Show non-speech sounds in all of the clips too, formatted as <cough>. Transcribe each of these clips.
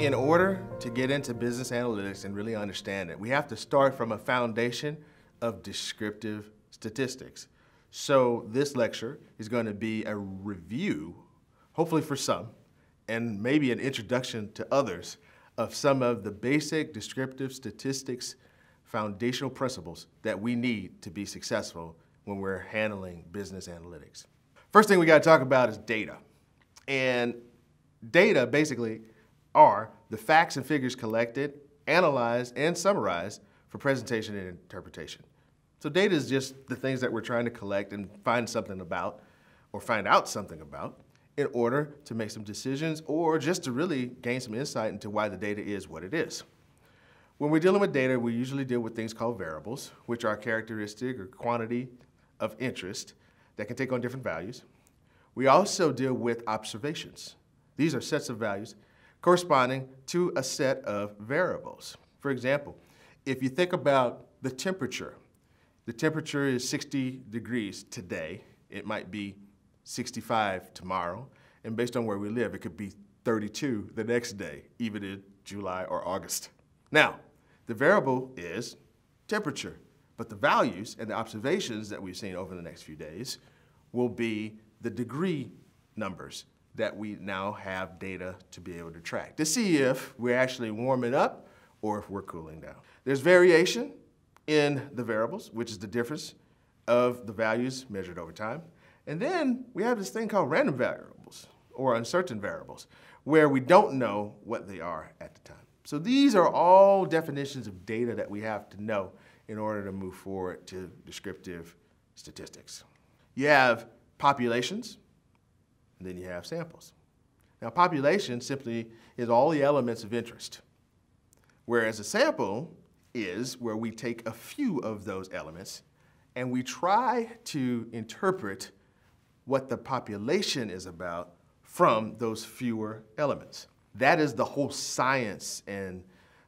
In order to get into business analytics and really understand it, we have to start from a foundation of descriptive statistics. So this lecture is going to be a review, hopefully for some, and maybe an introduction to others of some of the basic descriptive statistics foundational principles that we need to be successful when we're handling business analytics. First thing we got to talk about is data. And data basically are the facts and figures collected, analyzed, and summarized for presentation and interpretation. So data is just the things that we're trying to collect and find something about or find out something about in order to make some decisions or just to really gain some insight into why the data is what it is. When we're dealing with data, we usually deal with things called variables, which are characteristic or quantity of interest that can take on different values. We also deal with observations. These are sets of values corresponding to a set of variables. For example, if you think about the temperature, the temperature is 60 degrees today. It might be 65 tomorrow. And based on where we live, it could be 32 the next day, even in July or August. Now, the variable is temperature, but the values and the observations that we've seen over the next few days will be the degree numbers that we now have data to be able to track to see if we're actually warming up or if we're cooling down. There's variation in the variables, which is the difference of the values measured over time. And then we have this thing called random variables or uncertain variables where we don't know what they are at the time. So these are all definitions of data that we have to know in order to move forward to descriptive statistics. You have populations, and then you have samples. Now, population simply is all the elements of interest, whereas a sample is where we take a few of those elements and we try to interpret what the population is about from those fewer elements. That is the whole science and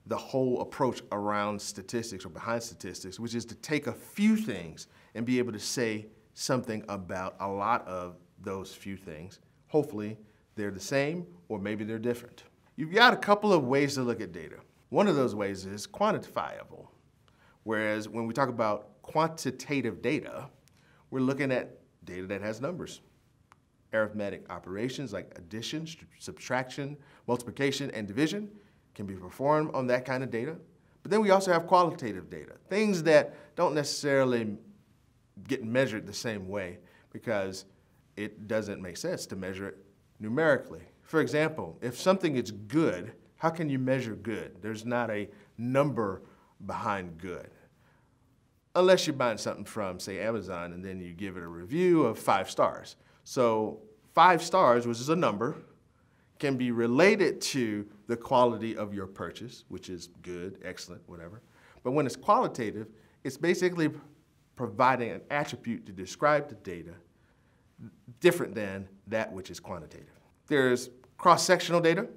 the whole approach around statistics or behind statistics, which is to take a few things and be able to say something about a lot of those few things. Hopefully, they're the same or maybe they're different. You've got a couple of ways to look at data. One of those ways is quantifiable. Whereas when we talk about quantitative data, we're looking at data that has numbers. Arithmetic operations like addition, subtraction, multiplication, and division can be performed on that kind of data. But then we also have qualitative data, things that don't necessarily get measured the same way because it doesn't make sense to measure it numerically. For example, if something is good, how can you measure good? There's not a number behind good. Unless you're buying something from, say, Amazon, and then you give it a review of five stars. So five stars, which is a number, can be related to the quality of your purchase, which is good, excellent, whatever. But when it's qualitative, it's basically providing an attribute to describe the data different than that which is quantitative. There's cross-sectional data,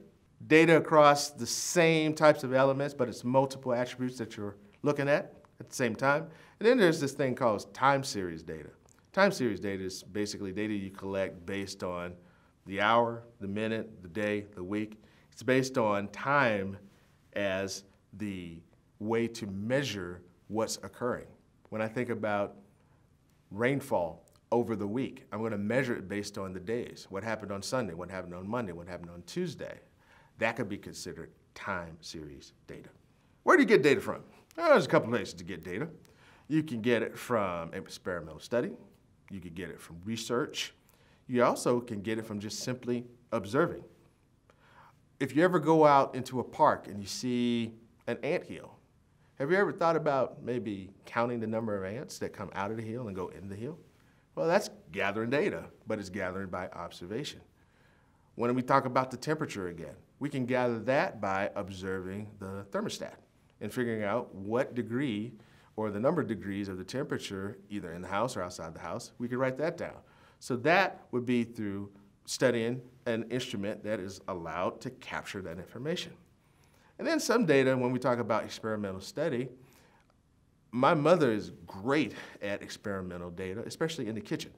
data across the same types of elements, but it's multiple attributes that you're looking at at the same time. And then there's this thing called time series data. Time series data is basically data you collect based on the hour, the minute, the day, the week. It's based on time as the way to measure what's occurring. When I think about rainfall over the week. I'm going to measure it based on the days. What happened on Sunday? What happened on Monday? What happened on Tuesday? That could be considered time series data. Where do you get data from? Well, oh, there's a couple places to get data. You can get it from experimental study. You can get it from research. You also can get it from just simply observing. If you ever go out into a park and you see an ant hill, have you ever thought about maybe counting the number of ants that come out of the hill and go in the hill? Well, that's gathering data, but it's gathering by observation. When we talk about the temperature again, we can gather that by observing the thermostat and figuring out what degree or the number of degrees of the temperature, either in the house or outside the house, we could write that down. So that would be through studying an instrument that is allowed to capture that information. And then some data, when we talk about experimental study, my mother is great at experimental data, especially in the kitchen,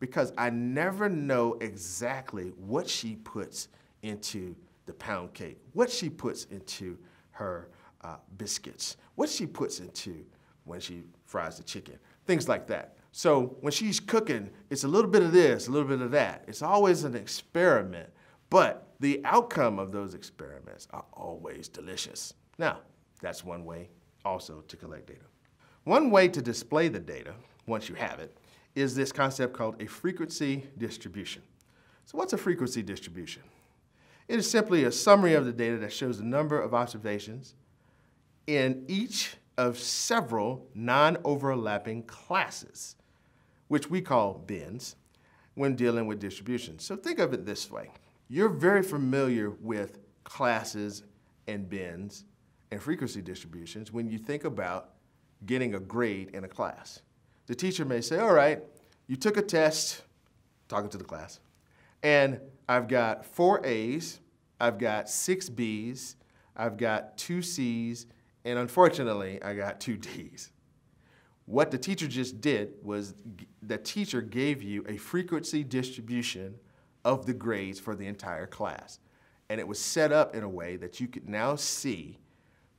because I never know exactly what she puts into the pound cake, what she puts into her uh, biscuits, what she puts into when she fries the chicken, things like that. So when she's cooking, it's a little bit of this, a little bit of that. It's always an experiment, but the outcome of those experiments are always delicious. Now, that's one way also to collect data. One way to display the data, once you have it, is this concept called a frequency distribution. So what's a frequency distribution? It is simply a summary of the data that shows the number of observations in each of several non-overlapping classes, which we call bins, when dealing with distributions. So think of it this way. You're very familiar with classes and bins and frequency distributions when you think about getting a grade in a class. The teacher may say, all right, you took a test, talking to the class, and I've got four A's, I've got six B's, I've got two C's, and unfortunately, I got two D's. What the teacher just did was the teacher gave you a frequency distribution of the grades for the entire class. And it was set up in a way that you could now see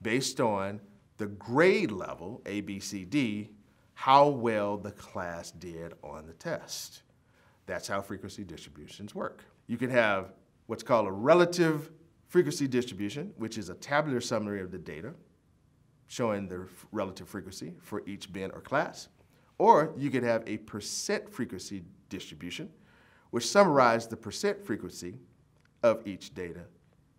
based on the grade level, A, B, C, D, how well the class did on the test. That's how frequency distributions work. You can have what's called a relative frequency distribution, which is a tabular summary of the data showing the relative frequency for each bin or class. Or you could have a percent frequency distribution, which summarizes the percent frequency of each data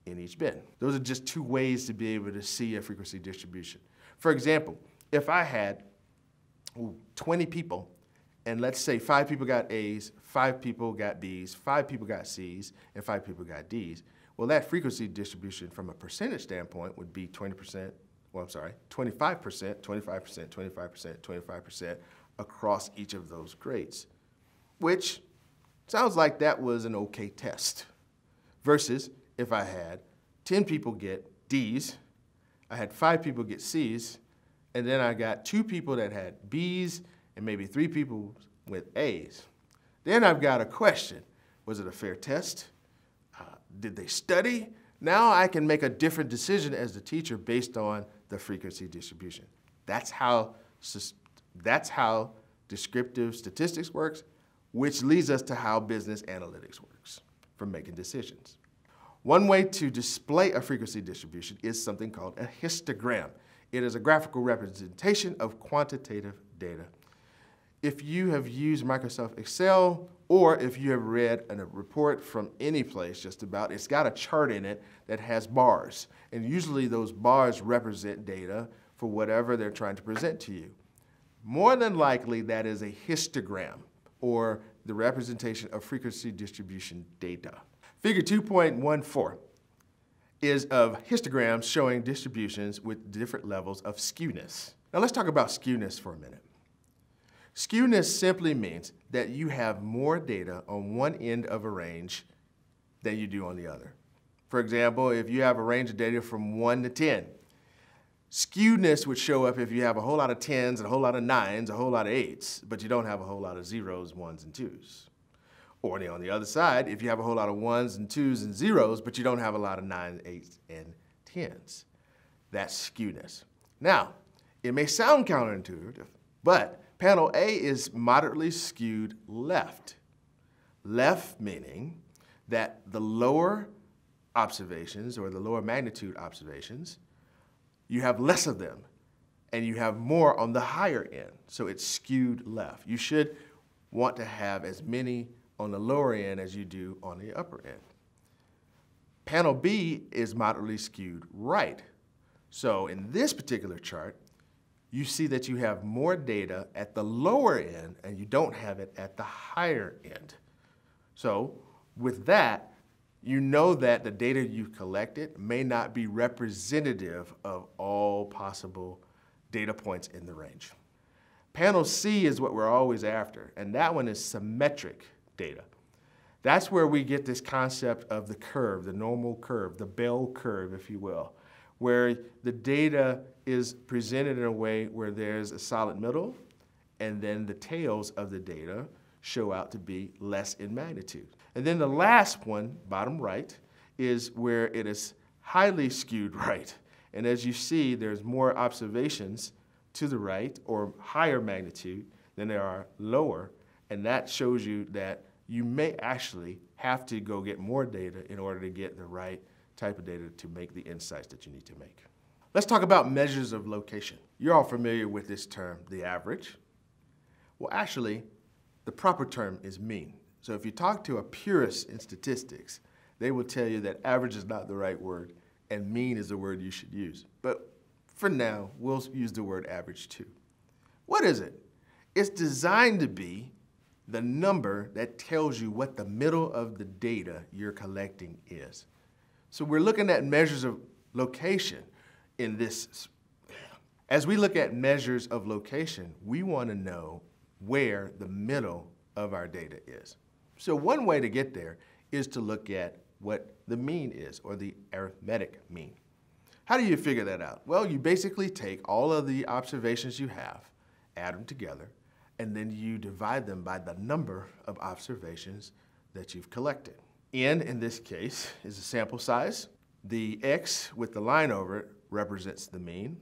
in each bin. Those are just two ways to be able to see a frequency distribution. For example, if I had ooh, 20 people, and let's say five people got A's, five people got B's, five people got C's, and five people got D's, well, that frequency distribution from a percentage standpoint would be 20%, well, I'm sorry, 25%, 25%, 25%, 25% across each of those grades, which sounds like that was an okay test versus if I had, 10 people get D's, I had five people get C's, and then I got two people that had B's and maybe three people with A's. Then I've got a question. Was it a fair test? Uh, did they study? Now I can make a different decision as the teacher based on the frequency distribution. That's how, that's how descriptive statistics works, which leads us to how business analytics works for making decisions. One way to display a frequency distribution is something called a histogram. It is a graphical representation of quantitative data. If you have used Microsoft Excel or if you have read a report from any place just about, it's got a chart in it that has bars. And usually those bars represent data for whatever they're trying to present to you. More than likely, that is a histogram or the representation of frequency distribution data. Figure 2.14 is of histograms showing distributions with different levels of skewness. Now let's talk about skewness for a minute. Skewness simply means that you have more data on one end of a range than you do on the other. For example, if you have a range of data from 1 to 10, skewness would show up if you have a whole lot of 10s, a whole lot of 9s, a whole lot of 8s, but you don't have a whole lot of zeros, 1s, and 2s on the other side if you have a whole lot of ones and twos and zeros, but you don't have a lot of nines, eights, and tens. That's skewness. Now, it may sound counterintuitive, but panel A is moderately skewed left. Left meaning that the lower observations or the lower magnitude observations, you have less of them and you have more on the higher end. So it's skewed left. You should want to have as many on the lower end as you do on the upper end. Panel B is moderately skewed right. So in this particular chart, you see that you have more data at the lower end and you don't have it at the higher end. So with that, you know that the data you've collected may not be representative of all possible data points in the range. Panel C is what we're always after, and that one is symmetric data. That's where we get this concept of the curve, the normal curve, the bell curve, if you will, where the data is presented in a way where there's a solid middle, and then the tails of the data show out to be less in magnitude. And then the last one, bottom right, is where it is highly skewed <laughs> right. And as you see, there's more observations to the right or higher magnitude than there are lower and that shows you that you may actually have to go get more data in order to get the right type of data to make the insights that you need to make. Let's talk about measures of location. You're all familiar with this term, the average. Well, actually, the proper term is mean. So if you talk to a purist in statistics, they will tell you that average is not the right word and mean is the word you should use. But for now, we'll use the word average too. What is it? It's designed to be the number that tells you what the middle of the data you're collecting is. So we're looking at measures of location in this. As we look at measures of location, we want to know where the middle of our data is. So one way to get there is to look at what the mean is, or the arithmetic mean. How do you figure that out? Well, you basically take all of the observations you have, add them together, and then you divide them by the number of observations that you've collected. N, in this case, is the sample size. The X with the line over it represents the mean.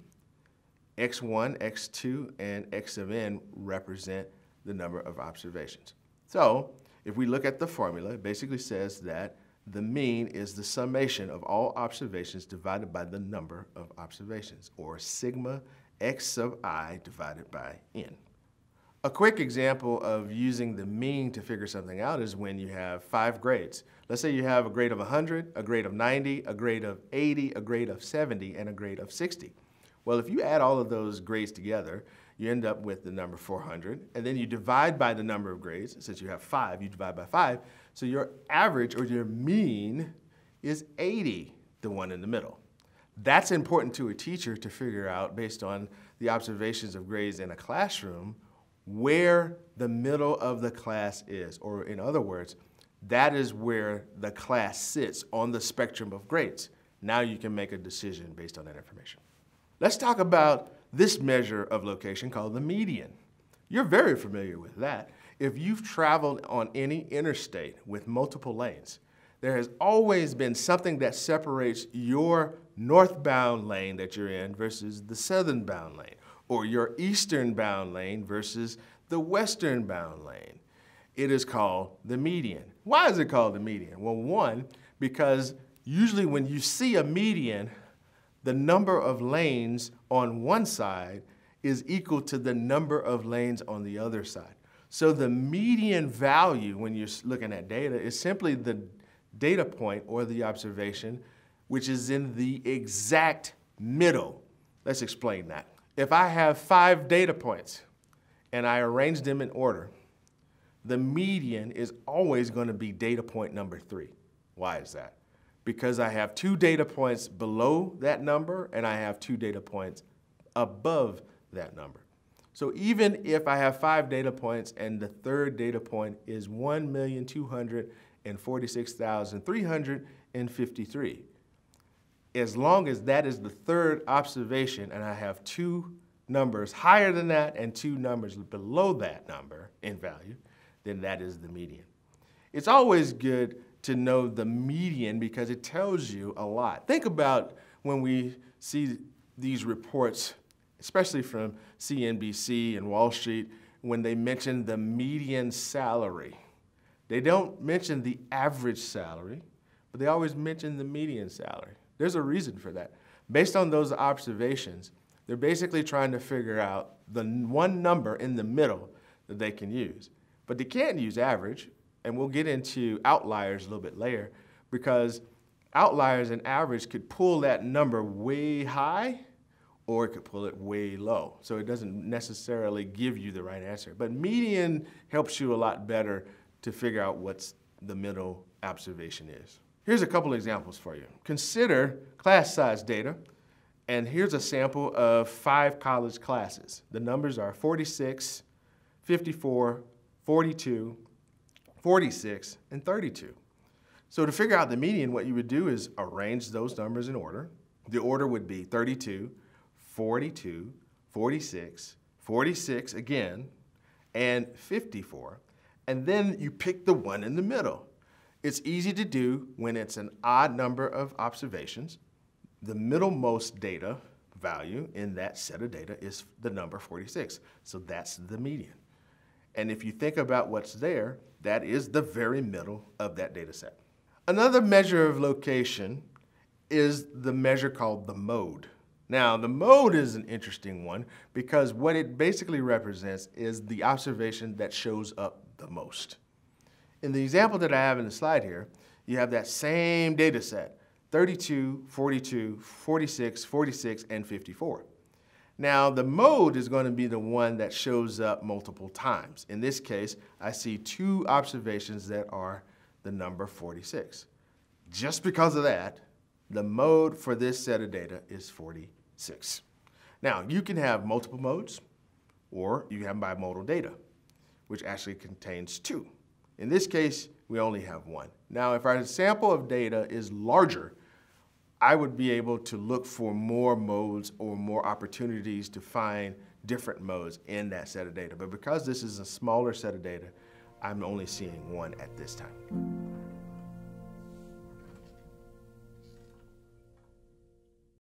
X1, X2, and X of N represent the number of observations. So if we look at the formula, it basically says that the mean is the summation of all observations divided by the number of observations, or sigma x sub i divided by n. A quick example of using the mean to figure something out is when you have five grades. Let's say you have a grade of 100, a grade of 90, a grade of 80, a grade of 70, and a grade of 60. Well, if you add all of those grades together, you end up with the number 400, and then you divide by the number of grades. Since you have five, you divide by five. So your average or your mean is 80, the one in the middle. That's important to a teacher to figure out based on the observations of grades in a classroom where the middle of the class is, or in other words, that is where the class sits on the spectrum of grades. Now you can make a decision based on that information. Let's talk about this measure of location called the median. You're very familiar with that. If you've traveled on any interstate with multiple lanes, there has always been something that separates your northbound lane that you're in versus the southernbound lane or your eastern bound lane versus the western bound lane. It is called the median. Why is it called the median? Well, one, because usually when you see a median, the number of lanes on one side is equal to the number of lanes on the other side. So the median value when you're looking at data is simply the data point or the observation which is in the exact middle. Let's explain that. If I have five data points and I arrange them in order, the median is always going to be data point number three. Why is that? Because I have two data points below that number and I have two data points above that number. So even if I have five data points and the third data point is 1,246,353, as long as that is the third observation and I have two numbers higher than that and two numbers below that number in value, then that is the median. It's always good to know the median because it tells you a lot. Think about when we see these reports, especially from CNBC and Wall Street, when they mention the median salary. They don't mention the average salary, but they always mention the median salary. There's a reason for that. Based on those observations, they're basically trying to figure out the one number in the middle that they can use. But they can't use average, and we'll get into outliers a little bit later, because outliers and average could pull that number way high or it could pull it way low. So it doesn't necessarily give you the right answer. But median helps you a lot better to figure out what's the middle observation is. Here's a couple examples for you. Consider class size data, and here's a sample of five college classes. The numbers are 46, 54, 42, 46, and 32. So to figure out the median, what you would do is arrange those numbers in order. The order would be 32, 42, 46, 46 again, and 54. And then you pick the one in the middle. It's easy to do when it's an odd number of observations. The middlemost data value in that set of data is the number 46. So that's the median. And if you think about what's there, that is the very middle of that data set. Another measure of location is the measure called the mode. Now, the mode is an interesting one because what it basically represents is the observation that shows up the most. In the example that I have in the slide here, you have that same data set, 32, 42, 46, 46, and 54. Now, the mode is going to be the one that shows up multiple times. In this case, I see two observations that are the number 46. Just because of that, the mode for this set of data is 46. Now, you can have multiple modes, or you can have bimodal data, which actually contains two. In this case, we only have one. Now, if our sample of data is larger, I would be able to look for more modes or more opportunities to find different modes in that set of data. But because this is a smaller set of data, I'm only seeing one at this time.